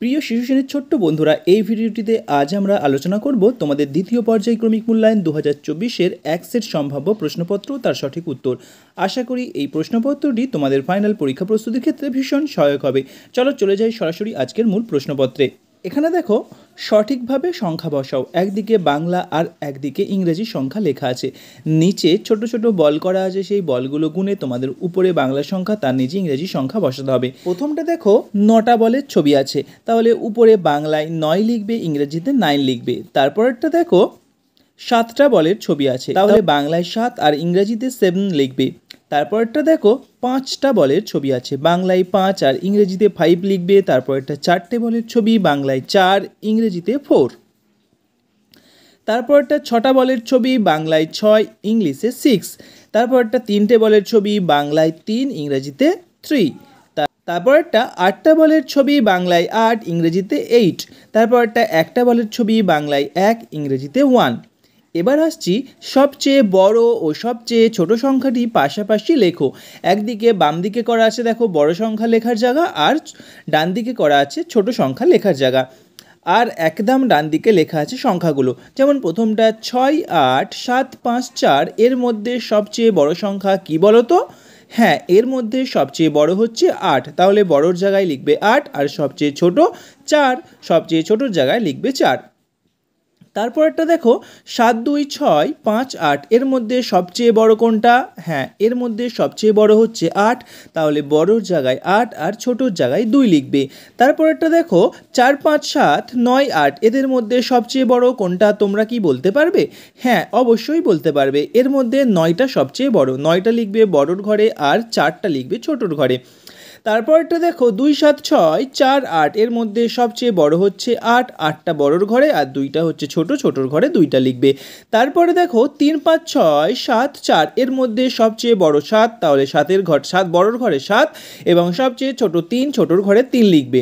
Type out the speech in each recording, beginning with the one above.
প্রিয় শিশু শ্রেণীর ছোট্ট বন্ধুরা এই ভিডিওটিতে আজ আমরা আলোচনা করব তোমাদের দ্বিতীয় পর্যায়ক্রমিক মূল্যায়ন দু হাজার চব্বিশের একসের সম্ভাব্য প্রশ্নপত্র তার সঠিক উত্তর আশা করি এই প্রশ্নপত্রটি তোমাদের ফাইনাল পরীক্ষা প্রস্তুতির ক্ষেত্রে ভীষণ সহায়ক হবে চলো চলে যাই সরাসরি আজকের মূল প্রশ্নপত্রে এখানে দেখো সঠিকভাবে সংখ্যা বসাও একদিকে বাংলা আর একদিকে ইংরেজি সংখ্যা লেখা আছে নিচে ছোট ছোট বল করা আছে সেই বলগুলো গুনে তোমাদের উপরে বাংলা সংখ্যা তার নিচে ইংরেজি সংখ্যা বসাতে হবে প্রথমটা দেখো নটা বলের ছবি আছে তাহলে উপরে বাংলায় নয় লিখবে ইংরেজিতে নাইন লিখবে তারপরেরটা দেখো সাতটা বলের ছবি আছে তাহলে বাংলায় সাত আর ইংরেজিতে সেভেন লিখবে তারপরেরটা দেখো পাঁচটা বলের ছবি আছে বাংলায় পাঁচ আর ইংরেজিতে ফাইভ লিখবে তারপরেরটা চারটে বলের ছবি বাংলায় চার ইংরেজিতে ফোর তারপরেরটা ছটা বলের ছবি বাংলায় ছয় ইংলিশে সিক্স তারপরটা তিনটে বলের ছবি বাংলায় তিন ইংরেজিতে থ্রি তারপরটা আটটা বলের ছবি বাংলায় আট ইংরেজিতে এইট তারপরটা একটা বলের ছবি বাংলায় এক ইংরেজিতে ওয়ান এবার আসছি সবচেয়ে বড় ও সবচেয়ে ছোট সংখ্যাটি পাশাপাশি লেখো একদিকে বাম দিকে করা আছে দেখো বড় সংখ্যা লেখার জায়গা আর ডান দিকে করা আছে ছোট সংখ্যা লেখার জায়গা আর একদম ডান দিকে লেখা আছে সংখ্যাগুলো যেমন প্রথমটা ছয় আট সাত পাঁচ চার এর মধ্যে সবচেয়ে বড় সংখ্যা কি বলো তো হ্যাঁ এর মধ্যে সবচেয়ে বড় হচ্ছে আট তাহলে বড়োর জায়গায় লিখবে আট আর সবচেয়ে ছোট চার সবচেয়ে ছোটোর জায়গায় লিখবে চার তারপর একটা দেখো সাত দুই ছয় পাঁচ আট এর মধ্যে সবচেয়ে বড় কোনটা হ্যাঁ এর মধ্যে সবচেয়ে বড় হচ্ছে আট তাহলে বড়োর জায়গায় আট আর ছোটোর জায়গায় দুই লিখবে তারপর একটা দেখো চার পাঁচ সাত নয় আট এদের মধ্যে সবচেয়ে বড় কোনটা তোমরা কি বলতে পারবে হ্যাঁ অবশ্যই বলতে পারবে এর মধ্যে নয়টা সবচেয়ে বড় নয়টা লিখবে বড়োর ঘরে আর চারটা লিখবে ছোটোর ঘরে তারপরটা দেখো দুই সাত ছয় চার আট এর মধ্যে সবচেয়ে বড় হচ্ছে আট আটটা বড়র ঘরে আর দুইটা হচ্ছে ছোট ছোটর ঘরে দুইটা লিখবে তারপরে দেখো তিন পাঁচ ছয় সাত চার এর মধ্যে সবচেয়ে বড় সাত তাহলে সাতের ঘর সাত বড়র ঘরে সাত এবং সবচেয়ে ছোট তিন ছোটর ঘরে তিন লিখবে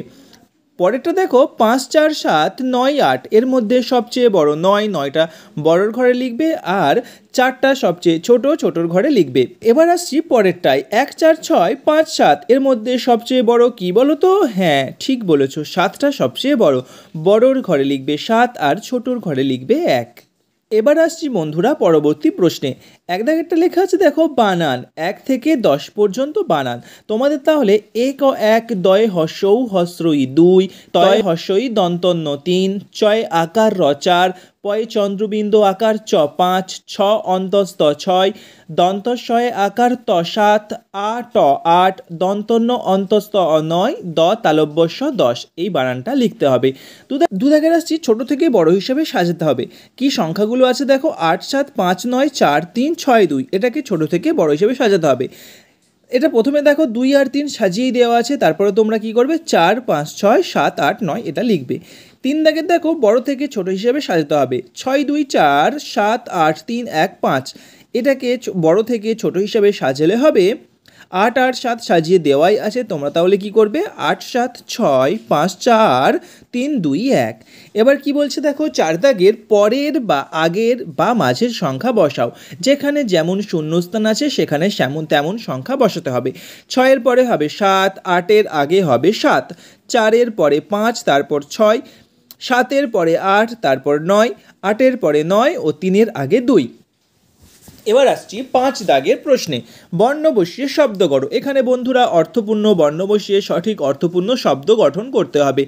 পরেরটা দেখো পাঁচ চার সাত নয় আট এর মধ্যে সবচেয়ে বড় নয় নয়টা বড়র ঘরে লিখবে আর চারটা সবচেয়ে ছোট ছোটর ঘরে লিখবে এবার আসছি পরেরটায় এক চার ছয় পাঁচ সাত এর মধ্যে সবচেয়ে বড় কি বলো তো হ্যাঁ ঠিক বলেছো সাতটা সবচেয়ে বড় বড়র ঘরে লিখবে সাত আর ছোটর ঘরে লিখবে এক এবার আসছি বন্ধুরা পরবর্তী প্রশ্নে এক দাগেরটা লেখা আছে দেখো বানান এক থেকে দশ পর্যন্ত বানান তোমাদের তাহলে এক ও এক দয় হস্যৌ হস্রই দুই তয় হস্যই দন্তন্য তিন চয় আকার রচার পয়ে চন্দ্রবিন্দু আকার চ পাঁচ ছ অন্তস্ত ছয় শয়ে আকার ত সাত আ ট আট দন্তন্য অন্তস্ত নয় দ তালব্যস্য দশ এই বানানটা লিখতে হবে দুধাকের আসছি ছোট থেকে বড় হিসেবে সাজাতে হবে কি সংখ্যাগুলো আছে দেখো আট সাত পাঁচ নয় চার তিন ছয় দুই এটাকে ছোট থেকে বড় হিসেবে সাজাতে হবে এটা প্রথমে দেখো দুই আর তিন সাজিয়ে দেওয়া আছে তারপরে তোমরা কি করবে চার পাঁচ ছয় সাত আট নয় এটা লিখবে তিন দাগের দেখো বড় থেকে ছোট হিসেবে সাজাতে হবে ছয় দুই চার সাত আট তিন এক পাঁচ এটাকে বড় থেকে ছোট হিসাবে সাজালে হবে আট আট সাত সাজিয়ে দেওয়াই আছে তোমরা তাহলে কি করবে আট সাত ছয় পাঁচ চার তিন দুই এক এবার কি বলছে দেখো চার দাগের পরের বা আগের বা মাঝের সংখ্যা বসাও যেখানে যেমন শূন্যস্থান আছে সেখানে সেমন তেমন সংখ্যা বসাতে হবে ছয়ের পরে হবে সাত আটের আগে হবে সাত চারের পরে পাঁচ তারপর ছয় সাতের পরে আট তারপর নয় আটের পরে নয় ও তিনের আগে দুই এবার আসছি পাঁচ দাগের প্রশ্নে বর্ণ বসিয়ে শব্দ গড়ো এখানে বন্ধুরা অর্থপূর্ণ বর্ণ বসিয়ে সঠিক অর্থপূর্ণ শব্দ গঠন করতে হবে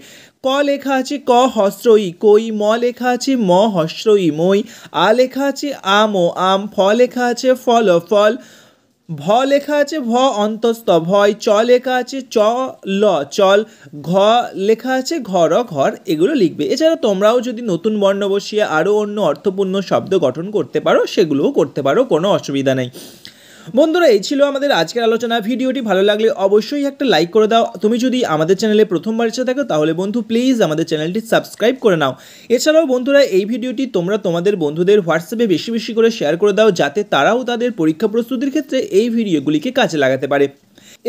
ক লেখা আছে ক হস্রই কই ম লেখা আছে ম হস্রই মই আ লেখা আছে আম ও আম ফ লেখা আছে ফল ফল ভ লেখা আছে ভ অন্তস্থ ভয় চ লেখা আছে চ ল চল ঘ লেখা আছে ঘর ঘর এগুলো লিখবে এছাড়া তোমরাও যদি নতুন বর্ণ বসিয়ে আরও অন্য অর্থপূর্ণ শব্দ গঠন করতে পারো সেগুলোও করতে পারো কোনো অসুবিধা নেই বন্ধুরা এই ছিল আমাদের আজকের আলোচনা ভিডিওটি ভালো লাগলে অবশ্যই একটা লাইক করে দাও তুমি যদি আমাদের চ্যানেলে প্রথমবার এসে থাকো তাহলে বন্ধু প্লিজ আমাদের চ্যানেলটি সাবস্ক্রাইব করে নাও এছাড়াও বন্ধুরা এই ভিডিওটি তোমরা তোমাদের বন্ধুদের হোয়াটসঅ্যাপে বেশি বেশি করে শেয়ার করে দাও যাতে তারাও তাদের পরীক্ষা প্রস্তুতির ক্ষেত্রে এই ভিডিওগুলিকে কাজে লাগাতে পারে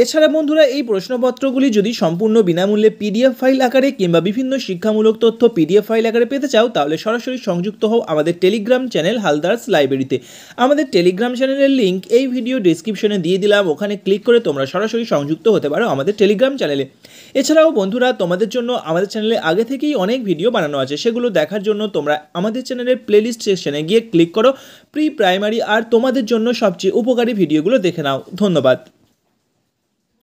এছাড়া বন্ধুরা এই প্রশ্নপত্রগুলি যদি সম্পূর্ণ বিনামূল্যে পিডিএফ ফাইল আকারে কিংবা বিভিন্ন শিক্ষামূলক তথ্য পিডিএফ ফাইল আকারে পেতে চাও তাহলে সরাসরি সংযুক্ত হও আমাদের টেলিগ্রাম চ্যানেল হালদার্স লাইব্রেরিতে আমাদের টেলিগ্রাম চ্যানেলের লিঙ্ক এই ভিডিও ডিসক্রিপশনে দিয়ে দিলাম ওখানে ক্লিক করে তোমরা সরাসরি সংযুক্ত হতে পারো আমাদের টেলিগ্রাম চ্যানেলে এছাড়াও বন্ধুরা তোমাদের জন্য আমাদের চ্যানেলে আগে থেকেই অনেক ভিডিও বানানো আছে সেগুলো দেখার জন্য তোমরা আমাদের চ্যানেলের প্লেলিস্ট সেকশনে গিয়ে ক্লিক করো প্রি প্রাইমারি আর তোমাদের জন্য সবচেয়ে উপকারী ভিডিওগুলো দেখে নাও ধন্যবাদ